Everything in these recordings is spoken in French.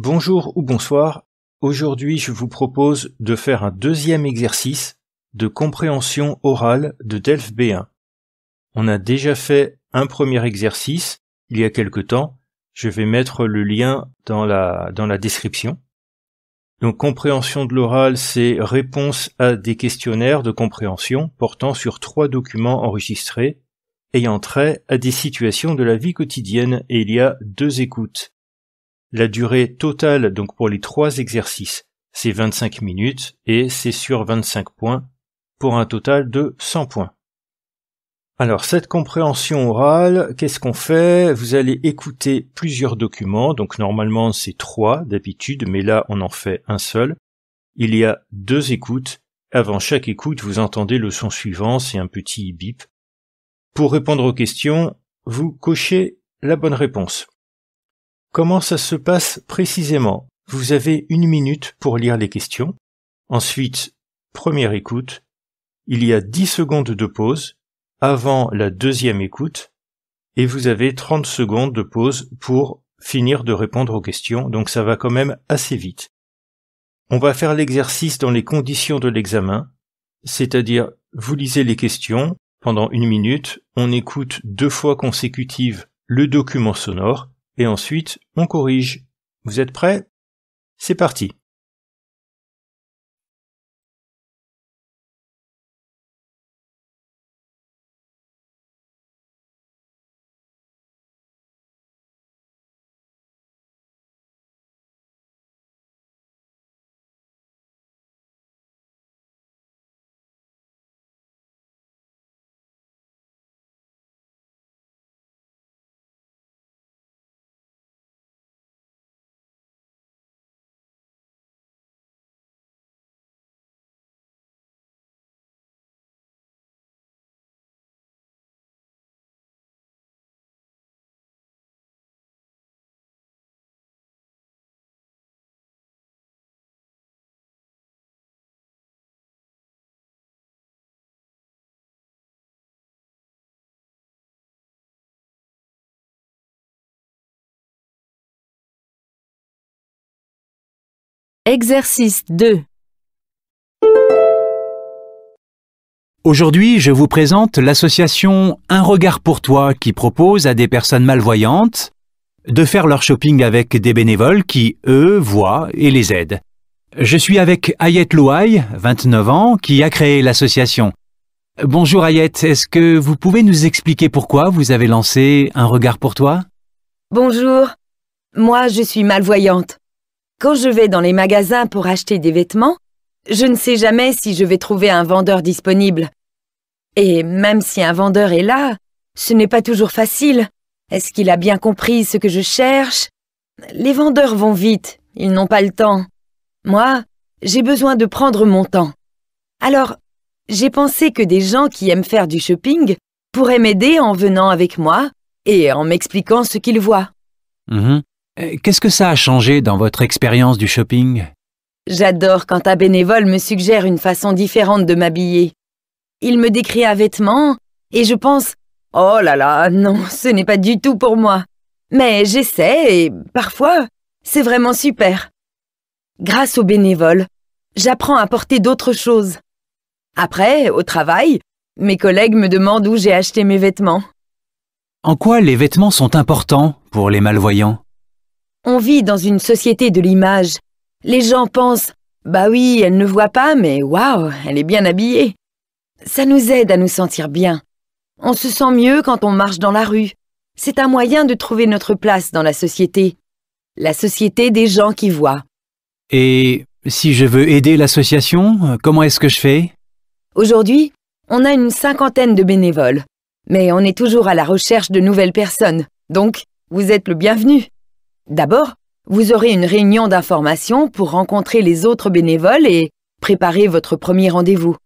Bonjour ou bonsoir, aujourd'hui je vous propose de faire un deuxième exercice de compréhension orale de DELF B1. On a déjà fait un premier exercice il y a quelque temps, je vais mettre le lien dans la, dans la description. Donc compréhension de l'oral, c'est réponse à des questionnaires de compréhension portant sur trois documents enregistrés ayant trait à des situations de la vie quotidienne et il y a deux écoutes. La durée totale donc pour les trois exercices, c'est 25 minutes et c'est sur 25 points pour un total de 100 points. Alors cette compréhension orale, qu'est-ce qu'on fait Vous allez écouter plusieurs documents, donc normalement c'est trois d'habitude, mais là on en fait un seul. Il y a deux écoutes. Avant chaque écoute, vous entendez le son suivant, c'est un petit bip. Pour répondre aux questions, vous cochez la bonne réponse. Comment ça se passe précisément Vous avez une minute pour lire les questions. Ensuite, première écoute. Il y a 10 secondes de pause avant la deuxième écoute et vous avez 30 secondes de pause pour finir de répondre aux questions, donc ça va quand même assez vite. On va faire l'exercice dans les conditions de l'examen, c'est-à-dire vous lisez les questions pendant une minute, on écoute deux fois consécutives le document sonore, et ensuite on corrige. Vous êtes prêts C'est parti Exercice 2 Aujourd'hui, je vous présente l'association Un regard pour toi qui propose à des personnes malvoyantes de faire leur shopping avec des bénévoles qui, eux, voient et les aident. Je suis avec Ayette Louaille, 29 ans, qui a créé l'association. Bonjour Ayette, est-ce que vous pouvez nous expliquer pourquoi vous avez lancé Un regard pour toi Bonjour, moi je suis malvoyante. Quand je vais dans les magasins pour acheter des vêtements, je ne sais jamais si je vais trouver un vendeur disponible. Et même si un vendeur est là, ce n'est pas toujours facile. Est-ce qu'il a bien compris ce que je cherche Les vendeurs vont vite, ils n'ont pas le temps. Moi, j'ai besoin de prendre mon temps. Alors, j'ai pensé que des gens qui aiment faire du shopping pourraient m'aider en venant avec moi et en m'expliquant ce qu'ils voient. Mm-hmm. Euh, qu'est-ce que ça a changé dans votre expérience du shopping J'adore quand un bénévole me suggère une façon différente de m'habiller. Il me décrit un vêtement et je pense « Oh là là, non, ce n'est pas du tout pour moi ». Mais j'essaie et parfois, c'est vraiment super. Grâce aux bénévoles, j'apprends à porter d'autres choses. Après, au travail, mes collègues me demandent où j'ai acheté mes vêtements. En quoi les vêtements sont importants pour les malvoyants on vit dans une société de l'image. Les gens pensent « Bah oui, elle ne voit pas, mais waouh, elle est bien habillée !» Ça nous aide à nous sentir bien. On se sent mieux quand on marche dans la rue. C'est un moyen de trouver notre place dans la société. La société des gens qui voient. Et si je veux aider l'association, comment est-ce que je fais Aujourd'hui, on a une cinquantaine de bénévoles. Mais on est toujours à la recherche de nouvelles personnes. Donc, vous êtes le bienvenu. D'abord, vous aurez une réunion d'information pour rencontrer les autres bénévoles et préparer votre premier rendez-vous.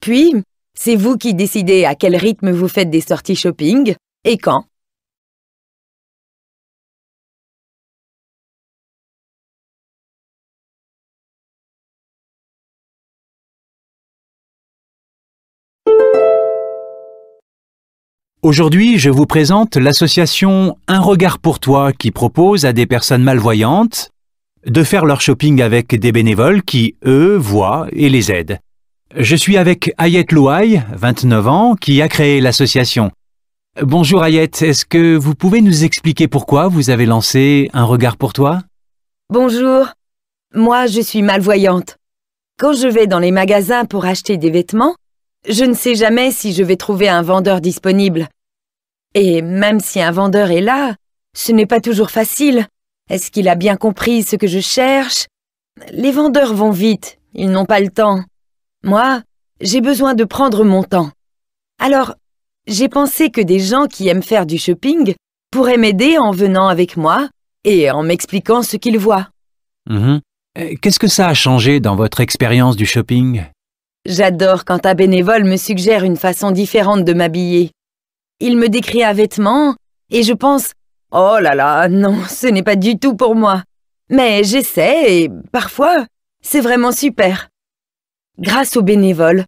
Puis, c'est vous qui décidez à quel rythme vous faites des sorties shopping et quand. Aujourd'hui, je vous présente l'association Un regard pour toi qui propose à des personnes malvoyantes de faire leur shopping avec des bénévoles qui, eux, voient et les aident. Je suis avec Ayet Louaille, 29 ans, qui a créé l'association. Bonjour Ayet, est-ce que vous pouvez nous expliquer pourquoi vous avez lancé Un regard pour toi Bonjour, moi je suis malvoyante. Quand je vais dans les magasins pour acheter des vêtements, je ne sais jamais si je vais trouver un vendeur disponible. Et même si un vendeur est là, ce n'est pas toujours facile. Est-ce qu'il a bien compris ce que je cherche Les vendeurs vont vite, ils n'ont pas le temps. Moi, j'ai besoin de prendre mon temps. Alors, j'ai pensé que des gens qui aiment faire du shopping pourraient m'aider en venant avec moi et en m'expliquant ce qu'ils voient. Mm-hmm. Euh, qu'est-ce que ça a changé dans votre expérience du shopping J'adore quand un bénévole me suggère une façon différente de m'habiller. Il me décrit un vêtement et je pense « Oh là là, non, ce n'est pas du tout pour moi ». Mais j'essaie et parfois, c'est vraiment super. Grâce aux bénévoles,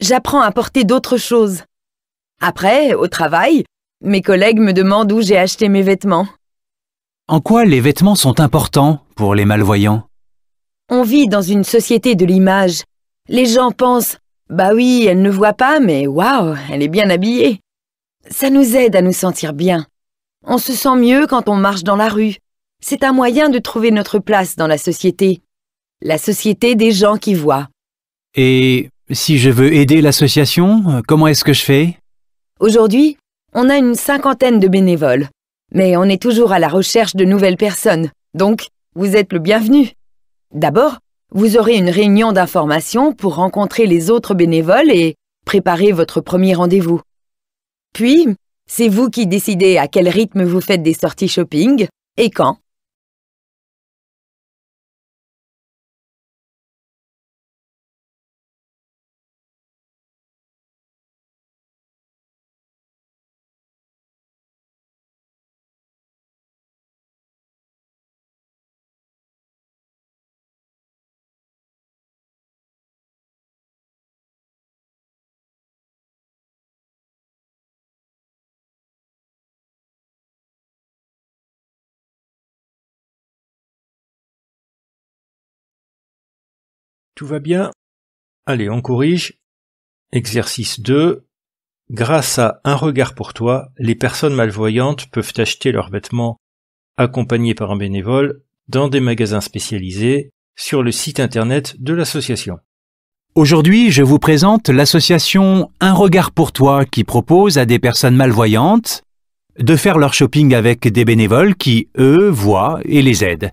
j'apprends à porter d'autres choses. Après, au travail, mes collègues me demandent où j'ai acheté mes vêtements. En quoi les vêtements sont importants pour les malvoyants On vit dans une société de l'image les gens pensent « Bah oui, elle ne voit pas, mais waouh, elle est bien habillée !» Ça nous aide à nous sentir bien. On se sent mieux quand on marche dans la rue. C'est un moyen de trouver notre place dans la société. La société des gens qui voient. Et si je veux aider l'association, euh, comment est-ce que je fais Aujourd'hui, on a une cinquantaine de bénévoles. Mais on est toujours à la recherche de nouvelles personnes, donc vous êtes le bienvenu. D'abord, vous aurez une réunion d'information pour rencontrer les autres bénévoles et préparer votre premier rendez-vous. Puis, c'est vous qui décidez à quel rythme vous faites des sorties shopping et quand. Tout va bien Allez, on corrige. Exercice 2. Grâce à un regard pour toi, les personnes malvoyantes peuvent acheter leurs vêtements accompagnés par un bénévole dans des magasins spécialisés sur le site internet de l'association. Aujourd'hui, je vous présente l'association Un regard pour toi qui propose à des personnes malvoyantes de faire leur shopping avec des bénévoles qui, eux, voient et les aident.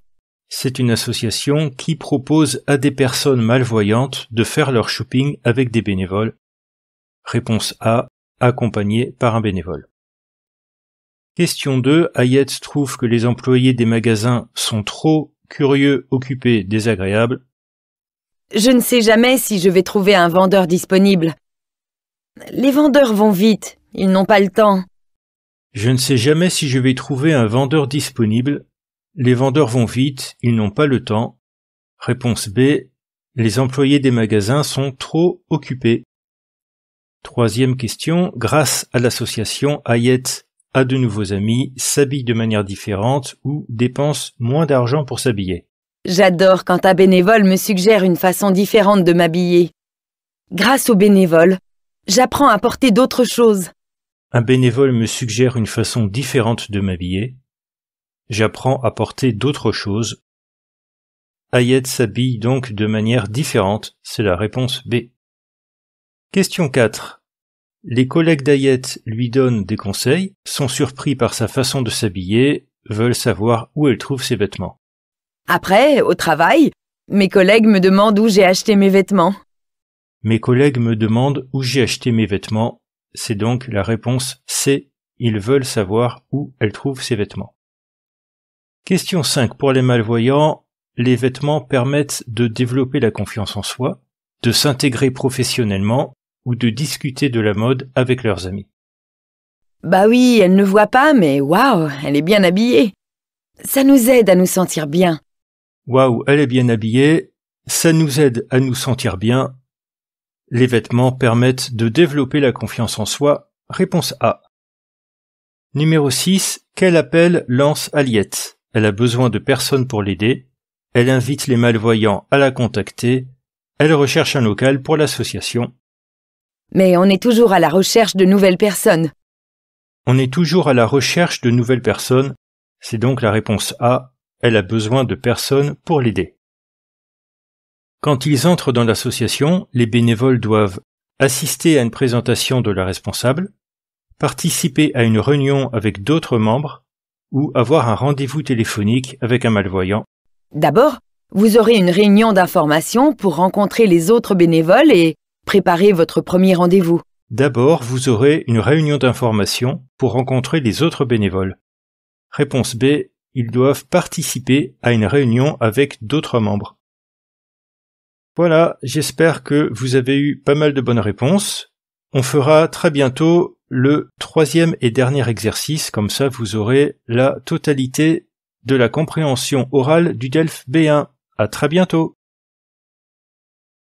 C'est une association qui propose à des personnes malvoyantes de faire leur shopping avec des bénévoles. Réponse A, accompagné par un bénévole. Question 2. Hayet trouve que les employés des magasins sont trop curieux, occupés, désagréables. Je ne sais jamais si je vais trouver un vendeur disponible. Les vendeurs vont vite, ils n'ont pas le temps. Je ne sais jamais si je vais trouver un vendeur disponible, les vendeurs vont vite, ils n'ont pas le temps. Réponse B. Les employés des magasins sont trop occupés. Troisième question. Grâce à l'association, Hayette a de nouveaux amis, s'habille de manière différente ou dépense moins d'argent pour s'habiller. J'adore quand un bénévole me suggère une façon différente de m'habiller. Grâce aux bénévoles, j'apprends à porter d'autres choses. Un bénévole me suggère une façon différente de m'habiller. J'apprends à porter d'autres choses. Ayette s'habille donc de manière différente, c'est la réponse B. Question 4. Les collègues d'Ayette lui donnent des conseils, sont surpris par sa façon de s'habiller, veulent savoir où elle trouve ses vêtements. Après, au travail, mes collègues me demandent où j'ai acheté mes vêtements. Mes collègues me demandent où j'ai acheté mes vêtements. C'est donc la réponse C. Ils veulent savoir où elle trouve ses vêtements. Question 5. Pour les malvoyants, les vêtements permettent de développer la confiance en soi, de s'intégrer professionnellement ou de discuter de la mode avec leurs amis. Bah oui, elle ne voit pas, mais waouh, elle est bien habillée. Ça nous aide à nous sentir bien. Waouh, elle est bien habillée. Ça nous aide à nous sentir bien. Les vêtements permettent de développer la confiance en soi. Réponse A. Numéro 6. Quel appel lance Aliette elle a besoin de personnes pour l'aider, elle invite les malvoyants à la contacter, elle recherche un local pour l'association. Mais on est toujours à la recherche de nouvelles personnes. On est toujours à la recherche de nouvelles personnes, c'est donc la réponse A, elle a besoin de personnes pour l'aider. Quand ils entrent dans l'association, les bénévoles doivent assister à une présentation de la responsable, participer à une réunion avec d'autres membres, ou avoir un rendez-vous téléphonique avec un malvoyant. D'abord, vous aurez une réunion d'information pour rencontrer les autres bénévoles et préparer votre premier rendez-vous. D'abord, vous aurez une réunion d'information pour rencontrer les autres bénévoles. Réponse B. Ils doivent participer à une réunion avec d'autres membres. Voilà, j'espère que vous avez eu pas mal de bonnes réponses. On fera très bientôt le troisième et dernier exercice, comme ça vous aurez la totalité de la compréhension orale du DELF B1. À très bientôt!